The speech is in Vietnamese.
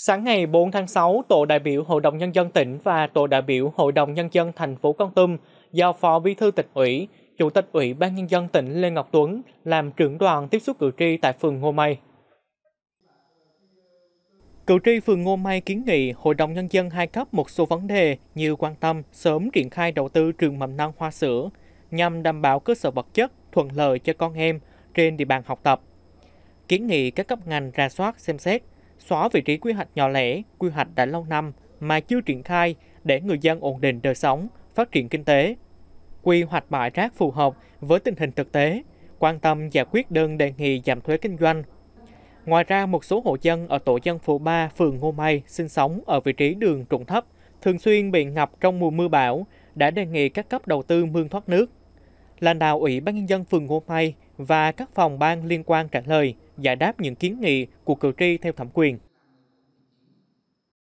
Sáng ngày 4 tháng 6, Tổ đại biểu Hội đồng Nhân dân tỉnh và Tổ đại biểu Hội đồng Nhân dân thành phố Con Tum do Phó Bí thư tịch ủy, Chủ tịch Ủy ban Nhân dân tỉnh Lê Ngọc Tuấn làm trưởng đoàn tiếp xúc cử tri tại phường Ngô Mây. Cử tri phường Ngô Mai kiến nghị Hội đồng Nhân dân hai cấp một số vấn đề như quan tâm sớm triển khai đầu tư trường mầm non hoa sữa nhằm đảm bảo cơ sở vật chất thuận lợi cho con em trên địa bàn học tập. Kiến nghị các cấp ngành ra soát xem xét, xóa vị trí quy hoạch nhỏ lẻ, quy hoạch đã lâu năm mà chưa triển khai để người dân ổn định đời sống, phát triển kinh tế. Quy hoạch bãi rác phù hợp với tình hình thực tế, quan tâm giải quyết đơn đề nghị giảm thuế kinh doanh. Ngoài ra, một số hộ dân ở tổ dân phố 3, phường Ngô Mai sinh sống ở vị trí đường trụng thấp, thường xuyên bị ngập trong mùa mưa bão, đã đề nghị các cấp đầu tư mương thoát nước lãnh đạo Ủy ban Nhân dân phường Ngô Mai và các phòng ban liên quan trả lời, giải đáp những kiến nghị của cử tri theo thẩm quyền.